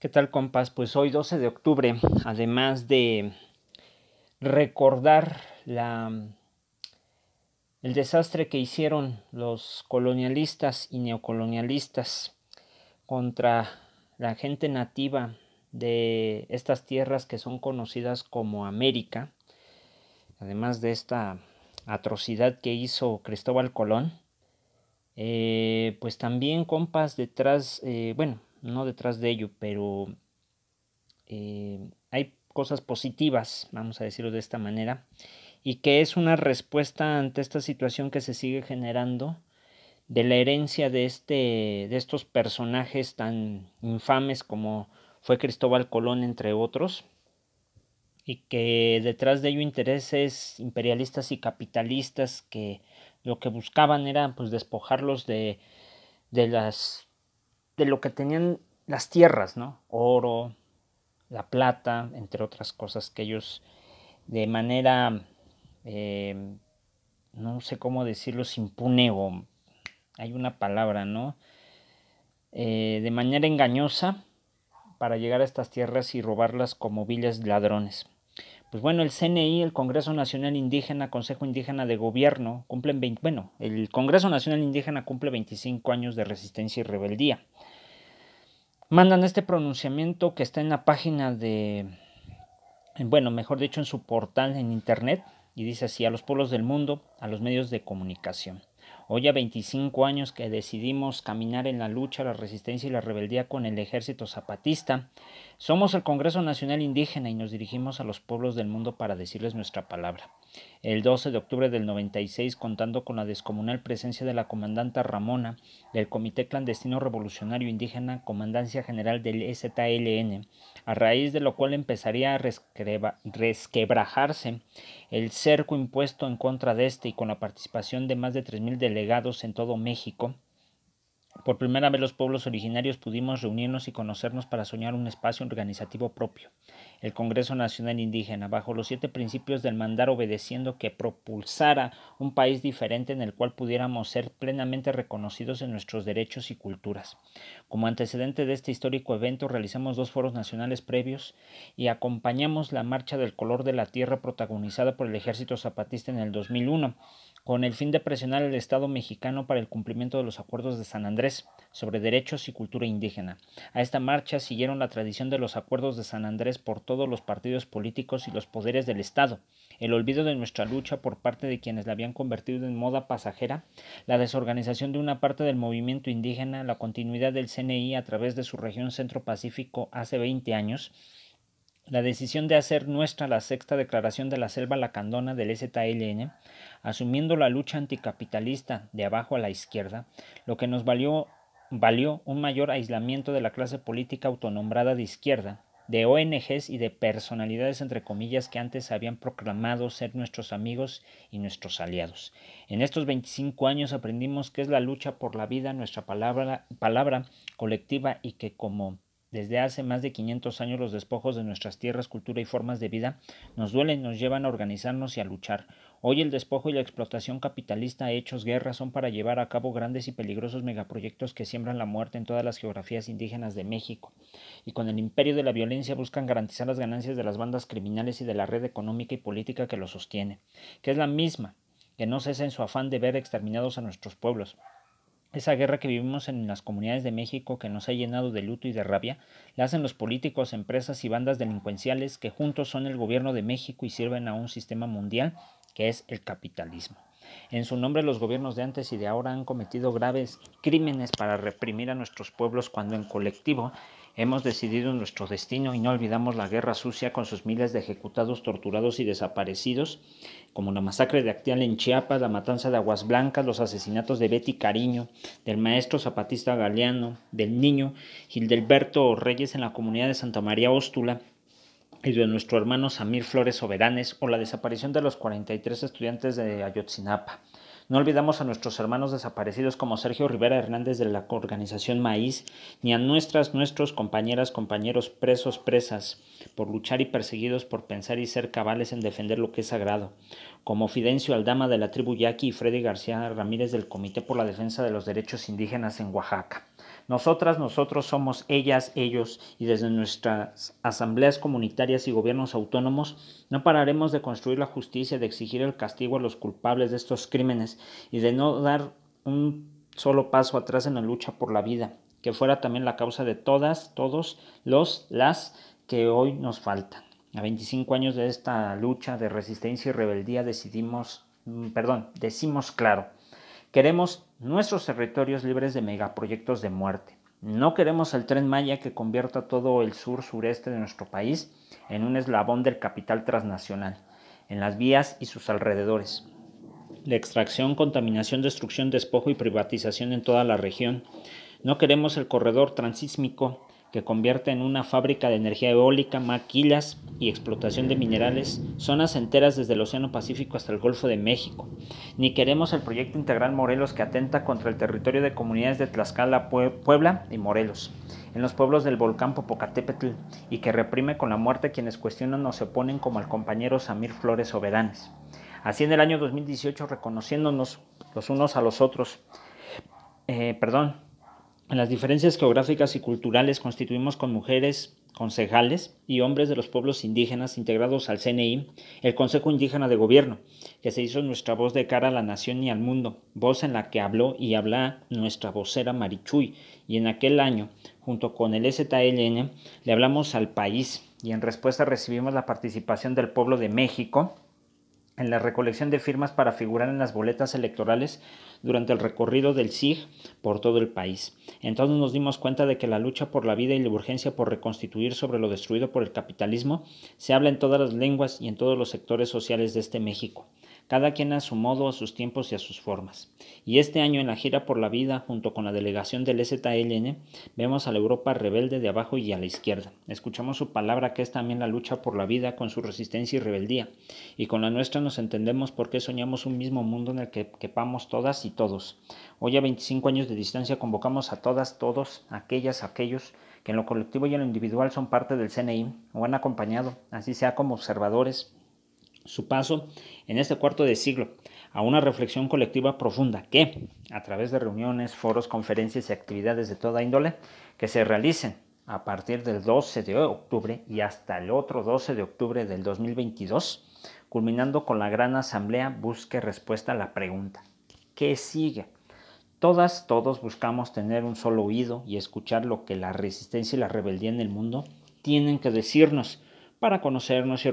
¿Qué tal, compas? Pues hoy 12 de octubre, además de recordar la, el desastre que hicieron los colonialistas y neocolonialistas contra la gente nativa de estas tierras que son conocidas como América, además de esta atrocidad que hizo Cristóbal Colón, eh, pues también compas detrás, eh, bueno, no detrás de ello, pero eh, hay cosas positivas, vamos a decirlo de esta manera, y que es una respuesta ante esta situación que se sigue generando de la herencia de, este, de estos personajes tan infames como fue Cristóbal Colón, entre otros, y que detrás de ello intereses imperialistas y capitalistas que lo que buscaban era pues despojarlos de, de las de lo que tenían las tierras, ¿no? Oro, la plata, entre otras cosas que ellos de manera, eh, no sé cómo decirlo, impune o hay una palabra, ¿no? Eh, de manera engañosa para llegar a estas tierras y robarlas como villas ladrones. Pues bueno, el CNI, el Congreso Nacional Indígena, Consejo Indígena de Gobierno, cumplen 20, bueno, el Congreso Nacional Indígena cumple 25 años de resistencia y rebeldía. Mandan este pronunciamiento que está en la página de, bueno, mejor dicho, en su portal en internet, y dice así a los pueblos del mundo, a los medios de comunicación. Hoy a 25 años que decidimos caminar en la lucha, la resistencia y la rebeldía con el ejército zapatista, somos el Congreso Nacional Indígena y nos dirigimos a los pueblos del mundo para decirles nuestra palabra. El 12 de octubre del 96, contando con la descomunal presencia de la comandanta Ramona del Comité Clandestino Revolucionario Indígena, Comandancia General del EZLN, a raíz de lo cual empezaría a resquebrajarse el cerco impuesto en contra de este y con la participación de más de 3.000 delegados en todo México, por primera vez los pueblos originarios pudimos reunirnos y conocernos para soñar un espacio organizativo propio, el Congreso Nacional Indígena, bajo los siete principios del mandar obedeciendo que propulsara un país diferente en el cual pudiéramos ser plenamente reconocidos en nuestros derechos y culturas. Como antecedente de este histórico evento realizamos dos foros nacionales previos y acompañamos la Marcha del Color de la Tierra protagonizada por el Ejército Zapatista en el 2001 con el fin de presionar al Estado mexicano para el cumplimiento de los acuerdos de San Andrés sobre derechos y cultura indígena. A esta marcha siguieron la tradición de los acuerdos de San Andrés por todos los partidos políticos y los poderes del Estado, el olvido de nuestra lucha por parte de quienes la habían convertido en moda pasajera, la desorganización de una parte del movimiento indígena, la continuidad del CNI a través de su región Centro Pacífico hace 20 años, la decisión de hacer nuestra la sexta declaración de la selva lacandona del STLN, asumiendo la lucha anticapitalista de abajo a la izquierda, lo que nos valió, valió un mayor aislamiento de la clase política autonombrada de izquierda, de ONGs y de personalidades entre comillas que antes habían proclamado ser nuestros amigos y nuestros aliados. En estos 25 años aprendimos que es la lucha por la vida nuestra palabra, palabra colectiva y que como desde hace más de 500 años los despojos de nuestras tierras, cultura y formas de vida nos duelen, nos llevan a organizarnos y a luchar. Hoy el despojo y la explotación capitalista hechos guerra son para llevar a cabo grandes y peligrosos megaproyectos que siembran la muerte en todas las geografías indígenas de México. Y con el imperio de la violencia buscan garantizar las ganancias de las bandas criminales y de la red económica y política que los sostiene, que es la misma, que no cesa en su afán de ver exterminados a nuestros pueblos. Esa guerra que vivimos en las comunidades de México que nos ha llenado de luto y de rabia, la hacen los políticos, empresas y bandas delincuenciales que juntos son el gobierno de México y sirven a un sistema mundial que es el capitalismo. En su nombre los gobiernos de antes y de ahora han cometido graves crímenes para reprimir a nuestros pueblos cuando en colectivo hemos decidido nuestro destino y no olvidamos la guerra sucia con sus miles de ejecutados, torturados y desaparecidos, como la masacre de Actial en Chiapas, la matanza de Aguas Blancas, los asesinatos de Betty Cariño, del maestro zapatista Galeano, del niño Gildelberto Reyes en la comunidad de Santa María Óstula, y de nuestro hermano Samir Flores Soberanes o la desaparición de los 43 estudiantes de Ayotzinapa. No olvidamos a nuestros hermanos desaparecidos como Sergio Rivera Hernández de la organización Maíz, ni a nuestras, nuestros compañeras, compañeros presos, presas, por luchar y perseguidos por pensar y ser cabales en defender lo que es sagrado, como Fidencio Aldama de la tribu Yaqui y Freddy García Ramírez del Comité por la Defensa de los Derechos Indígenas en Oaxaca. Nosotras, nosotros somos ellas, ellos, y desde nuestras asambleas comunitarias y gobiernos autónomos no pararemos de construir la justicia, de exigir el castigo a los culpables de estos crímenes y de no dar un solo paso atrás en la lucha por la vida, que fuera también la causa de todas, todos los, las que hoy nos faltan. A 25 años de esta lucha de resistencia y rebeldía decidimos, mm, perdón, decimos claro, Queremos nuestros territorios libres de megaproyectos de muerte. No queremos el tren Maya que convierta todo el sur sureste de nuestro país en un eslabón del capital transnacional, en las vías y sus alrededores. La extracción, contaminación, destrucción, despojo y privatización en toda la región. No queremos el corredor transísmico que convierte en una fábrica de energía eólica, maquilas y explotación de minerales, zonas enteras desde el Océano Pacífico hasta el Golfo de México. Ni queremos el proyecto integral Morelos que atenta contra el territorio de comunidades de Tlaxcala, Puebla y Morelos, en los pueblos del volcán Popocatépetl, y que reprime con la muerte quienes cuestionan o se oponen como al compañero Samir Flores Ovedanes. Así en el año 2018, reconociéndonos los unos a los otros, eh, perdón, en las diferencias geográficas y culturales constituimos con mujeres concejales y hombres de los pueblos indígenas integrados al CNI, el Consejo Indígena de Gobierno, que se hizo nuestra voz de cara a la nación y al mundo, voz en la que habló y habla nuestra vocera Marichuy, y en aquel año, junto con el STLN, le hablamos al país y en respuesta recibimos la participación del pueblo de México, en la recolección de firmas para figurar en las boletas electorales durante el recorrido del SIG por todo el país. Entonces nos dimos cuenta de que la lucha por la vida y la urgencia por reconstituir sobre lo destruido por el capitalismo se habla en todas las lenguas y en todos los sectores sociales de este México cada quien a su modo, a sus tiempos y a sus formas. Y este año en la gira por la vida, junto con la delegación del ZLN, vemos a la Europa rebelde de abajo y a la izquierda. Escuchamos su palabra que es también la lucha por la vida con su resistencia y rebeldía. Y con la nuestra nos entendemos porque soñamos un mismo mundo en el que quepamos todas y todos. Hoy a 25 años de distancia convocamos a todas, todos, aquellas, aquellos que en lo colectivo y en lo individual son parte del CNI o han acompañado, así sea como observadores, su paso en este cuarto de siglo a una reflexión colectiva profunda que, a través de reuniones, foros, conferencias y actividades de toda índole que se realicen a partir del 12 de octubre y hasta el otro 12 de octubre del 2022, culminando con la gran asamblea, busque respuesta a la pregunta, ¿qué sigue? Todas, todos buscamos tener un solo oído y escuchar lo que la resistencia y la rebeldía en el mundo tienen que decirnos para conocernos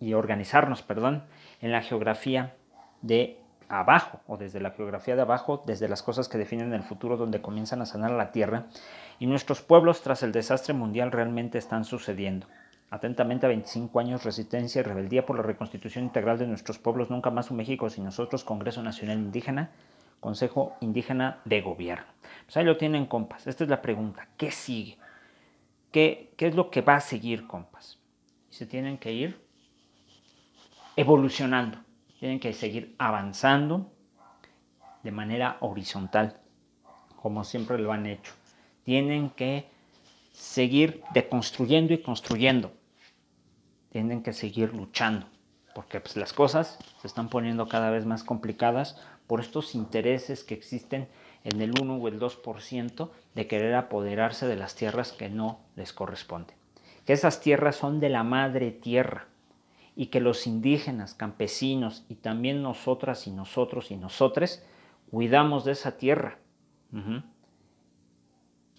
y, organizarnos perdón, en la geografía de abajo o desde la geografía de abajo, desde las cosas que definen el futuro donde comienzan a sanar la tierra y nuestros pueblos tras el desastre mundial realmente están sucediendo. Atentamente, a 25 años resistencia y rebeldía por la reconstitución integral de nuestros pueblos, nunca más un México sin nosotros, Congreso Nacional Indígena, Consejo Indígena de Gobierno. Pues ahí lo tienen, compas. Esta es la pregunta. ¿Qué sigue? ¿Qué, qué es lo que va a seguir, compas? y se tienen que ir evolucionando, tienen que seguir avanzando de manera horizontal, como siempre lo han hecho. Tienen que seguir deconstruyendo y construyendo. Tienen que seguir luchando, porque pues, las cosas se están poniendo cada vez más complicadas por estos intereses que existen en el 1 o el 2% de querer apoderarse de las tierras que no les corresponden esas tierras son de la madre tierra y que los indígenas, campesinos y también nosotras y nosotros y nosotres cuidamos de esa tierra,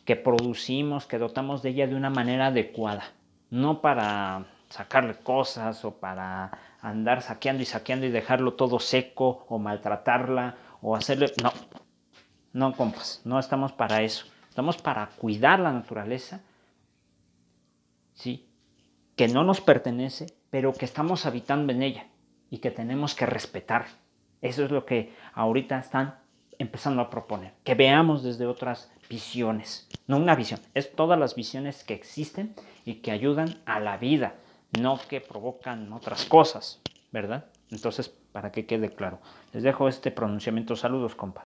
que producimos, que dotamos de ella de una manera adecuada, no para sacarle cosas o para andar saqueando y saqueando y dejarlo todo seco o maltratarla o hacerle... No, no compas, no estamos para eso, estamos para cuidar la naturaleza ¿sí? que no nos pertenece, pero que estamos habitando en ella y que tenemos que respetar. Eso es lo que ahorita están empezando a proponer, que veamos desde otras visiones, no una visión, es todas las visiones que existen y que ayudan a la vida, no que provocan otras cosas, ¿verdad? Entonces, para que quede claro, les dejo este pronunciamiento, saludos, compa.